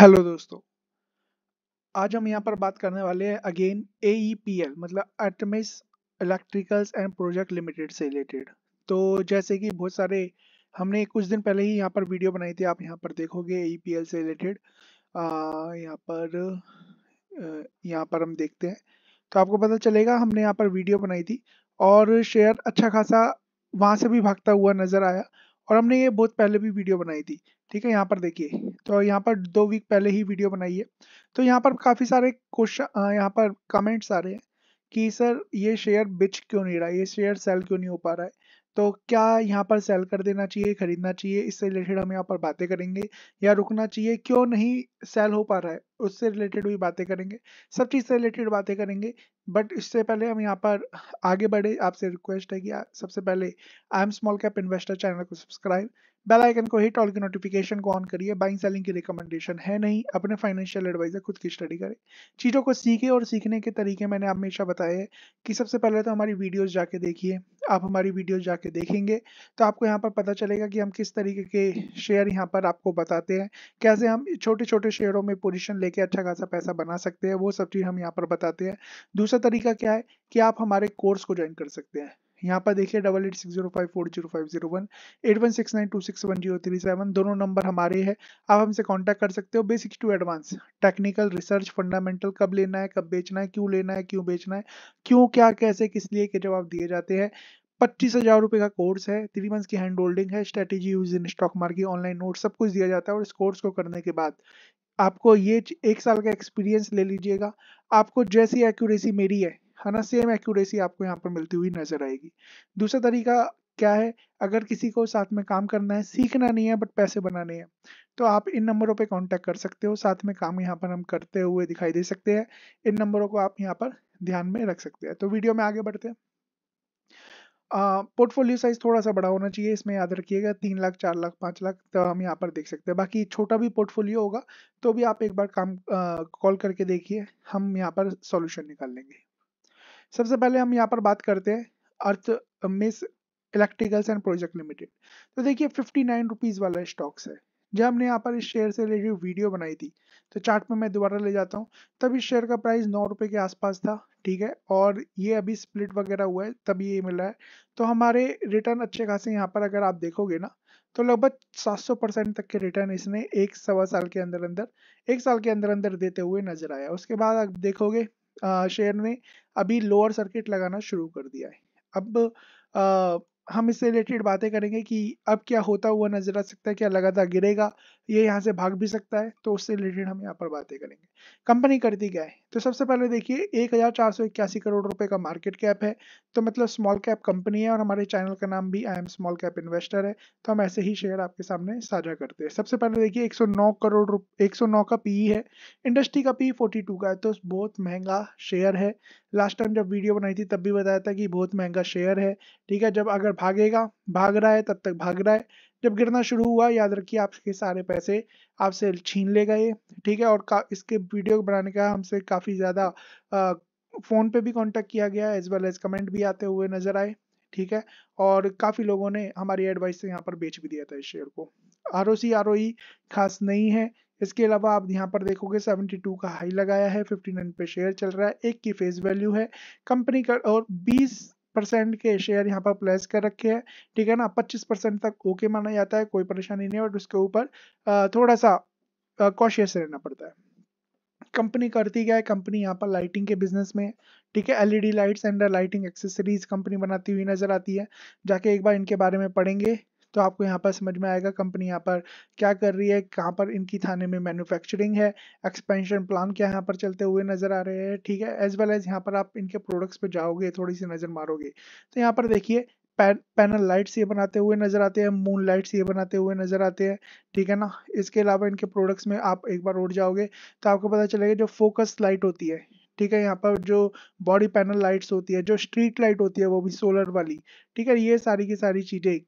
hello दोस्तों आज हम यहाँ पर बात करने वाले हैं अगेन एईपीएल e मतलब Atmis electricals and project limited से रिलेटेड तो जैसे कि बहुत सारे हमने कुछ दिन पहले ही यहाँ पर वीडियो बनाई थी आप यहाँ पर देखोगे एईपीएल e से रिलेटेड यहाँ पर यहाँ पर हम देखते हैं तो आपको पता चलेगा हमने यहाँ पर वीडियो बनाई थी और शेयर अच्छा खासा वहाँ से भी भागता हुआ नज़र आया और हमने ये बहुत पहले भी वीडियो बनाई थी ठीक है यहाँ पर देखिए तो यहाँ पर दो वीक पहले ही वीडियो बनाई है तो यहाँ पर काफ़ी सारे क्वेश्चन यहाँ पर कमेंट्स आ रहे हैं कि सर ये शेयर बिच क्यों नहीं रहा है ये शेयर सेल क्यों नहीं हो पा रहा है तो क्या यहाँ पर सेल कर देना चाहिए खरीदना चाहिए इससे रिलेटेड हम यहाँ पर बातें करेंगे या रुकना चाहिए क्यों नहीं सेल हो पा रहा है उससे रिलेटेड भी बातें करेंगे सब चीज़ से रिलेटेड बातें करेंगे बट इससे पहले हम यहाँ पर आगे बढ़े आपसे रिक्वेस्ट है कि सबसे पहले I am small cap investor channel को सब्सक्राइब बेल आइकन को हिट ऑल की नोटिफिकेशन को ऑन करिए बाइंग सेलिंग की रिकमेंडेशन है नहीं अपने फाइनेंशियल एडवाइजर खुद की स्टडी करें चीज़ों को सीखे और सीखने के तरीके मैंने हमेशा बताए हैं कि सबसे पहले तो हमारी वीडियोज़ जाके देखिए आप हमारी वीडियोज़ जाके जाके देखेंगे तो आपको यहाँ पर पता चलेगा कि हम किस तरीके के शेयर यहाँ पर आपको बताते हैं कैसे हम छोटे छोटे शेयरों में पोजिशन लेके अच्छा खासा पैसा बना सकते हैं वो सब चीज़ हम यहाँ पर बताते हैं दूसरा तरीका क्या है कि आप हमारे कोर्स को ज्वाइन कर सकते हैं यहाँ पर देखिए double eight six zero five four zero five zero one eight one six nine two six one zero three seven दोनों नंबर हमारे हैं आप हमसे कांटेक्ट कर सकते हो basics to advance technical research fundamental कब लेना है कब बेचना है क्यों लेना है क्यों बेचना है क्यों क्या कैसे किस लिए के जवाब दिए जाते हैं पच्चीस हजार रुपए का कोर्स है थ्री मंथ्स की हैंड होल्डिंग है strategy use in stock market online note सब कुछ दिया जाता है और इस कोर्स को करने के बाद आपको ये एक साल का एक्सपीरियंस ले लीजिएगा आपको जैसी एक्यूरेसी मेरी है है ना सेम एक्यूरेसी आपको यहाँ पर मिलती हुई नजर आएगी दूसरा तरीका क्या है अगर किसी को साथ में काम करना है सीखना नहीं है बट पैसे बनाने हैं तो आप इन नंबरों पे कांटेक्ट कर सकते हो साथ में काम यहाँ पर हम करते हुए दिखाई दे सकते हैं इन नंबरों को आप यहाँ पर ध्यान में रख सकते हैं तो वीडियो में आगे बढ़ते हैं पोर्टफोलियो साइज थोड़ा सा बड़ा होना चाहिए इसमें याद रखिएगा तीन लाख चार लाख पाँच लाख तो हम यहाँ पर देख सकते हैं बाकी छोटा भी पोर्टफोलियो होगा तो भी आप एक बार काम कॉल करके देखिए हम यहाँ पर सॉल्यूशन निकाल लेंगे सबसे पहले हम यहाँ पर बात करते हैं Atmis electricals and project limited तो देखिए फिफ्टी नाइन रुपीज़ वाला स्टॉक्स है जब हमने यहाँ पर इस शेयर से रिलेटेड वीडियो बनाई थी तो चार्ट में मैं दोबारा ले जाता हूँ तब इस शेयर का प्राइस नौ रुपये के आसपास था ठीक है और ये अभी स्प्लिट वगैरह हुआ है तभी ये मिला है तो हमारे रिटर्न अच्छे खासे यहाँ पर अगर आप देखोगे ना तो लगभग 700 परसेंट तक के रिटर्न इसने एक सवा साल के अंदर अंदर एक साल के अंदर अंदर देते हुए नजर आया उसके बाद आप देखोगे शेयर ने अभी लोअर सर्किट लगाना शुरू कर दिया है अब हम इससे रिलेटेड बातें करेंगे कि अब क्या होता हुआ नजर आ सकता है क्या लगातार गिरेगा ये यहाँ से भाग भी सकता है तो उससे रिलेटेड हम यहाँ पर बातें करेंगे कंपनी करती क्या है तो सबसे पहले देखिए एक हजार चार सौ इक्यासी करोड़ रुपए का मार्केट कैप है तो मतलब स्मॉल कैप कंपनी है और हमारे चैनल का नाम भी I am small cap investor है तो हम ऐसे ही शेयर आपके सामने साझा करते हैं सबसे पहले देखिए एक सौ नौ करोड़ एक सौ नौ का पीई e है इंडस्ट्री का पी टू का है तो बहुत महंगा शेयर है लास्ट टाइम जब वीडियो बनाई थी तब भी बताया था कि बहुत महंगा शेयर है ठीक है जब अगर भागेगा भाग रहा है तब तक भाग रहा है जब गिरना शुरू हुआ याद रखिए आपके सारे पैसे आपसे छीन ले गए ठीक है और का, इसके वीडियो बनाने का हमसे काफ़ी ज़्यादा फ़ोन पे भी कांटेक्ट किया गया एज वेल एज कमेंट भी आते हुए नज़र आए ठीक है और काफ़ी लोगों ने हमारी एडवाइस से यहाँ पर बेच भी दिया था इस शेयर को R O C R O ई खास नहीं है इसके अलावा आप यहाँ पर देखोगे 72 का हाई लगाया है 59 पे शेयर चल रहा है एक की फेस वैल्यू है कंपनी का और 20 परसेंट के शेयर यहाँ पर प्लेस कर रखे हैं ठीक है ना पच्चीस परसेंट तक ओके माना जाता है कोई परेशानी नहीं है और उसके ऊपर थोड़ा सा कॉशियस रहना पड़ता है कंपनी करती क्या है कंपनी यहाँ पर लाइटिंग के बिजनेस में ठीक है LED lights and lighting accessories company बनाती हुई नजर आती है जाके एक बार इनके बारे में पढ़ेंगे तो आपको यहाँ पर समझ में आएगा कंपनी यहाँ पर क्या कर रही है कहाँ पर इनकी थाने में मैन्युफैक्चरिंग है एक्सपेंशन प्लान क्या यहाँ पर चलते हुए नजर आ रहे हैं ठीक है एज वेल एज यहाँ पर आप इनके प्रोडक्ट्स पे जाओगे थोड़ी सी नजर मारोगे तो यहाँ पर देखिए पैनल लाइट्स ये बनाते हुए नजर आते हैं मून लाइट्स ये बनाते हुए नजर आते हैं ठीक है ना इसके अलावा इनके प्रोडक्ट्स में आप एक बार उठ जाओगे तो आपको पता चलेगा जो फोकस लाइट होती है ठीक है यहाँ पर जो बॉडी पैनल लाइट्स होती है जो स्ट्रीट लाइट होती है वो भी सोलर वाली ठीक है ये सारी की सारी चीज़ें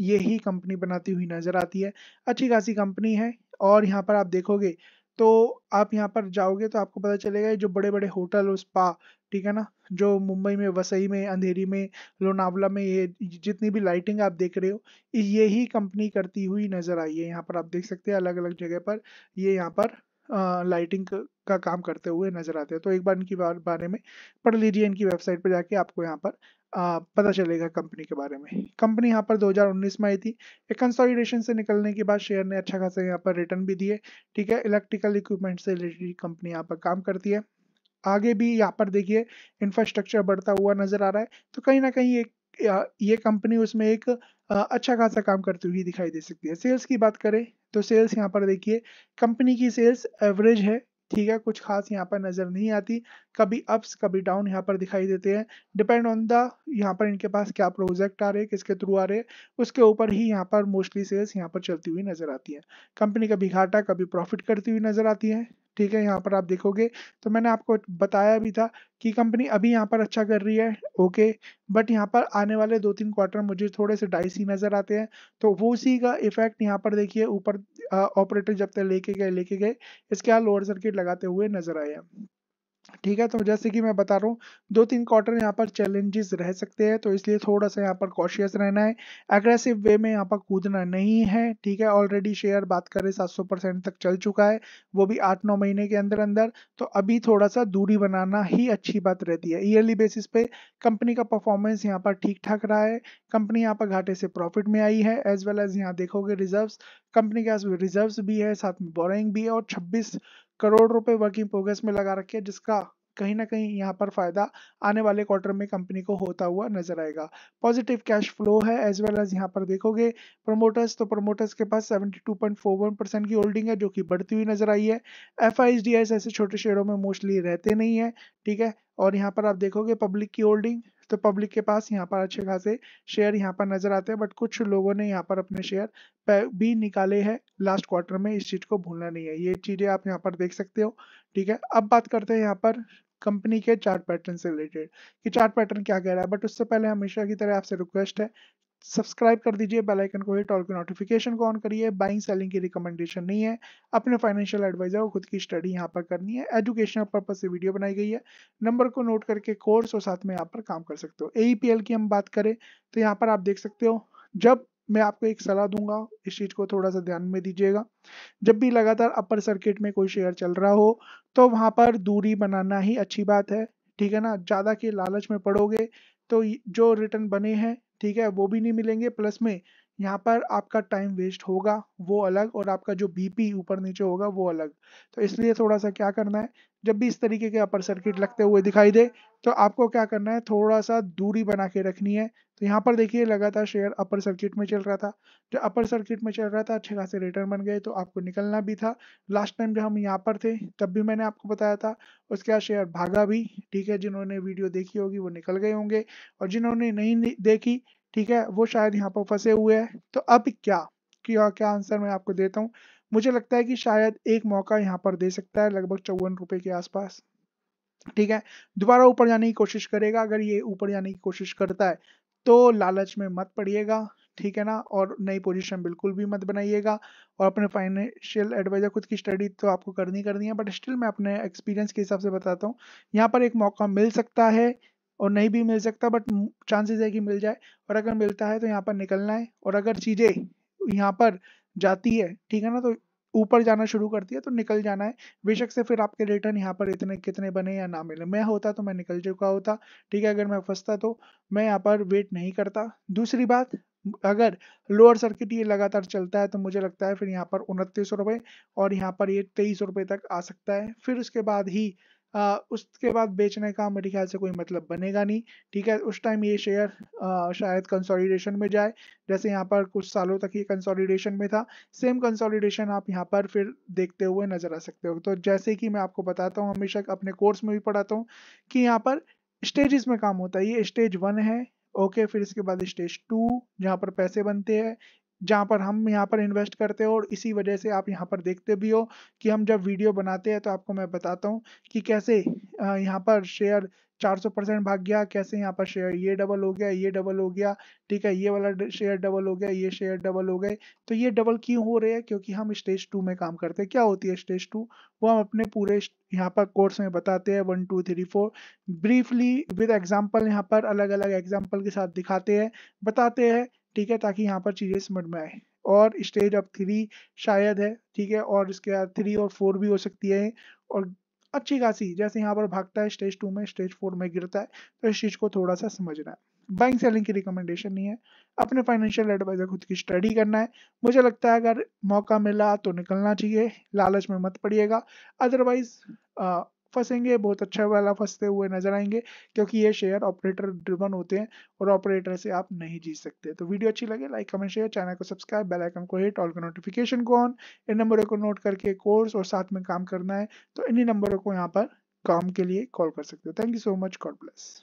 यही कंपनी बनाती हुई नज़र आती है अच्छी खासी कंपनी है और यहाँ पर आप देखोगे तो आप यहाँ पर जाओगे तो आपको पता चलेगा जो बड़े बड़े होटल और स्पा ठीक है ना जो मुंबई में वसई में अंधेरी में लोनावला में ये जितनी भी लाइटिंग आप देख रहे हो ये ही कंपनी करती हुई नज़र आई है यहाँ पर आप देख सकते हैं अलग अलग जगह पर ये यहाँ पर आ, लाइटिंग का, का काम करते हुए नज़र आते हैं तो एक बार इनकी बारे में पढ़ लीजिए इनकी वेबसाइट पर जाके आपको यहाँ पर आ, पता चलेगा कंपनी के बारे में कंपनी यहाँ पर 2019 में आई थी एक कंसोलिडेशन से निकलने के बाद शेयर ने अच्छा खासा यहाँ पर रिटर्न भी दिए ठीक है इलेक्ट्रिकल इक्विपमेंट से रिलेटेड कंपनी यहाँ पर काम करती है आगे भी यहाँ पर देखिए इंफ्रास्ट्रक्चर बढ़ता हुआ नजर आ रहा है तो कहीं ना कहीं एक ये कंपनी उसमें एक अच्छा खासा काम करती हुई दिखाई दे सकती है सेल्स की बात करें तो सेल्स यहाँ पर देखिए कंपनी की सेल्स एवरेज है ठीक है कुछ खास यहाँ पर नजर नहीं आती कभी अप्स कभी डाउन यहाँ पर दिखाई देते हैं डिपेंड ऑन द यहाँ पर इनके पास क्या प्रोजेक्ट आ रहे हैं किसके थ्रू आ रहे हैं उसके ऊपर ही यहाँ पर मोस्टली सेल्स यहाँ पर चलती हुई नजर आती है कंपनी कभी घाटा कभी प्रॉफिट करती हुई नजर आती है ठीक है यहाँ पर आप देखोगे तो मैंने आपको बताया भी था कि कंपनी अभी यहाँ पर अच्छा कर रही है ओके बट यहाँ पर आने वाले दो तीन क्वार्टर मुझे थोड़े से डाइसी नज़र आते हैं तो वो उसी का इफेक्ट यहाँ पर देखिए ऊपर ऑपरेटर जब तक लेके गए लेके गए इसके यहाँ लोअर सर्किट लगाते हुए नजर आए हैं ठीक है तो जैसे कि मैं बता रहा हूँ दो तीन क्वार्टर यहाँ पर चैलेंजेस रह सकते हैं तो इसलिए थोड़ा सा यहाँ पर कॉशियस रहना है एग्रेसिव वे में यहाँ पर कूदना नहीं है ठीक है ऑलरेडी शेयर बात करें सात सौ परसेंट तक चल चुका है वो भी आठ नौ महीने के अंदर अंदर तो अभी थोड़ा सा दूरी बनाना ही अच्छी बात रहती है ईयरली बेसिस पे कंपनी का परफॉर्मेंस यहाँ पर ठीक ठाक रहा है कंपनी यहाँ पर घाटे से प्रॉफिट में आई है एज वेल एज यहाँ देखोगे रिजर्व कंपनी के पास रिजर्व भी है साथ में बोरिंग भी है और छब्बीस करोड़ रुपए वर्किंग प्रोग्रेस में लगा रखे जिसका कहीं ना कहीं यहाँ पर फायदा आने वाले क्वार्टर में कंपनी को होता हुआ नजर आएगा पॉजिटिव कैश फ्लो है एज वेल एज यहाँ पर देखोगे प्रमोटर्स तो प्रमोटर्स के पास 72.41 परसेंट की होल्डिंग है जो कि बढ़ती हुई नजर आई है एफ ऐसे छोटे शेयरों में मोस्टली रहते नहीं है ठीक है और यहाँ पर आप देखोगे पब्लिक की होल्डिंग तो पब्लिक के पास यहाँ पर अच्छे खासे शेयर यहाँ पर नजर आते हैं बट कुछ लोगों ने यहाँ पर अपने शेयर भी निकाले हैं लास्ट क्वार्टर में इस चीज को भूलना नहीं है ये चीजें आप यहाँ पर देख सकते हो ठीक है अब बात करते हैं यहाँ पर कंपनी के चार्ट पैटर्न से रिलेटेड कि चार्ट पैटर्न क्या कह रहा है बट उससे पहले हमेशा की तरह आपसे रिक्वेस्ट है सब्सक्राइब कर दीजिए बेल आइकन को हिट और नोटिफिकेशन को ऑन करिए बाइंग सेलिंग की रिकमेंडेशन नहीं है अपने फाइनेंशियल एडवाइजर को खुद की स्टडी यहाँ पर करनी है एजुकेशनल पर्पज से वीडियो बनाई गई है नंबर को नोट करके कोर्स और साथ में यहाँ पर काम कर सकते हो ए e की हम बात करें तो यहाँ पर आप देख सकते हो जब मैं आपको एक सलाह दूंगा इस चीज को थोड़ा सा ध्यान में दीजिएगा जब भी लगातार अपर सर्किट में कोई शेयर चल रहा हो तो वहां पर दूरी बनाना ही अच्छी बात है ठीक है ना ज्यादा के लालच में पड़ोगे तो जो रिटर्न बने हैं ठीक है वो भी नहीं मिलेंगे प्लस में यहाँ पर आपका टाइम वेस्ट होगा वो अलग और आपका जो बीपी ऊपर नीचे होगा वो अलग तो इसलिए थोड़ा सा क्या करना है जब भी इस तरीके के अपर सर्किट लगते हुए दिखाई दे तो आपको क्या करना है थोड़ा सा दूरी बना के रखनी है तो यहाँ पर देखिए लगातार शेयर अपर सर्किट में चल रहा था जो अपर सर्किट में चल रहा था अच्छे खासे रिटर्न बन गए तो आपको निकलना भी था लास्ट टाइम जब हम यहाँ पर थे तब भी मैंने आपको बताया था उसके बाद शेयर भागा भी ठीक है जिन्होंने वीडियो देखी होगी वो निकल गए होंगे और जिन्होंने नहीं देखी ठीक है वो शायद यहाँ पर फंसे हुए हैं तो अब क्या क्या क्या आंसर मैं आपको देता हूँ मुझे लगता है कि शायद एक मौका यहाँ पर दे सकता है लगभग चौवन रुपए के आसपास ठीक है दोबारा ऊपर जाने की कोशिश करेगा अगर ये ऊपर जाने की कोशिश करता है तो लालच में मत पड़िएगा ठीक है ना और नई पोजीशन बिल्कुल भी मत बनाइएगा और अपने फाइनेंशियल एडवाइजर खुद की स्टडी तो आपको करनी करनी है बट स्टिल मैं अपने एक्सपीरियंस के हिसाब से बताता हूँ यहाँ पर एक मौका मिल सकता है और नहीं भी मिल सकता बट चांसेस है कि मिल जाए और अगर मिलता है तो यहाँ पर निकलना है और अगर चीज़ें यहाँ पर जाती है ठीक है ना तो ऊपर जाना शुरू करती है तो निकल जाना है बेशक से फिर आपके रिटर्न यहाँ पर इतने कितने बने या ना मिले मैं होता तो मैं निकल चुका होता ठीक है अगर मैं फंसता तो मैं यहाँ पर वेट नहीं करता दूसरी बात अगर लोअर सर्किट ये लगातार चलता है तो मुझे लगता है फिर यहाँ पर उनतीस रुपए और यहाँ पर ये तेईस रुपये तक आ सकता है फिर उसके बाद ही उसके बाद बेचने का मेरे ख्याल से कोई मतलब बनेगा नहीं ठीक है उस टाइम ये शेयर शायद कंसोलिडेशन में जाए जैसे यहाँ पर कुछ सालों तक ये कंसोलिडेशन में था सेम कंसोलिडेशन आप यहाँ पर फिर देखते हुए नजर आ सकते हो तो जैसे कि मैं आपको बताता हूँ हमेशा अपने कोर्स में भी पढ़ाता हूँ कि यहाँ पर स्टेजेस में काम होता है ये स्टेज वन है ओके okay, फिर इसके बाद स्टेज टू जहाँ पर पैसे बनते हैं जहाँ पर हम यहाँ पर इन्वेस्ट करते हो और इसी वजह से आप यहाँ पर देखते भी हो कि हम जब वीडियो बनाते हैं तो आपको मैं बताता हूँ कि कैसे यहाँ पर शेयर 400 परसेंट भाग गया कैसे यहाँ पर शेयर ये डबल हो गया ये डबल हो गया ठीक है ये वाला शेयर डबल हो गया ये शेयर डबल हो गए तो ये डबल क्यों हो रहे हैं क्योंकि हम स्टेज टू में काम करते हैं क्या होती है स्टेज टू वो हम अपने पूरे यहाँ पर कोर्स में बताते हैं one two three four briefly with example यहाँ पर अलग अलग एग्जाम्पल के साथ दिखाते हैं बताते हैं ठीक है ताकि यहाँ पर चीज़ें समझ में आए और स्टेज अब थ्री शायद है ठीक है और इसके बाद थ्री और फोर भी हो सकती है और अच्छी खासी जैसे यहाँ पर भागता है स्टेज टू में स्टेज फोर में गिरता है तो इस चीज़ को थोड़ा सा समझना है बैंक सेलिंग की रिकमेंडेशन नहीं है अपने फाइनेंशियल एडवाइजर खुद की स्टडी करना है मुझे लगता है अगर मौका मिला तो निकलना चाहिए लालच में मत पड़िएगा अदरवाइज फंसेंगे बहुत अच्छा वाला फंसते हुए नजर आएंगे क्योंकि ये शेयर ऑपरेटर ड्रिवन होते हैं और ऑपरेटर से आप नहीं जीत सकते तो वीडियो अच्छी लगे लाइक कमेंट शेयर चैनल को सब्सक्राइब बेल आइकन को हिट ऑल का नोटिफिकेशन को ऑन इन नंबरों को नोट करके कोर्स और साथ में काम करना है तो इन्हीं नंबरों को यहाँ पर काम के लिए कॉल कर सकते हो thank you so much God bless